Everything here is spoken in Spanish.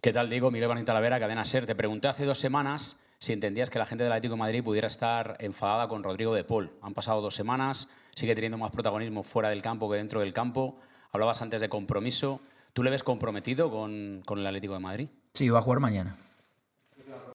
¿Qué tal, Diego? Miguel Barón Talavera, Cadena Ser. Te pregunté hace dos semanas si entendías que la gente del Atlético de Madrid pudiera estar enfadada con Rodrigo de Paul. Han pasado dos semanas, sigue teniendo más protagonismo fuera del campo que dentro del campo. Hablabas antes de compromiso. ¿Tú le ves comprometido con, con el Atlético de Madrid? Sí, va a jugar mañana.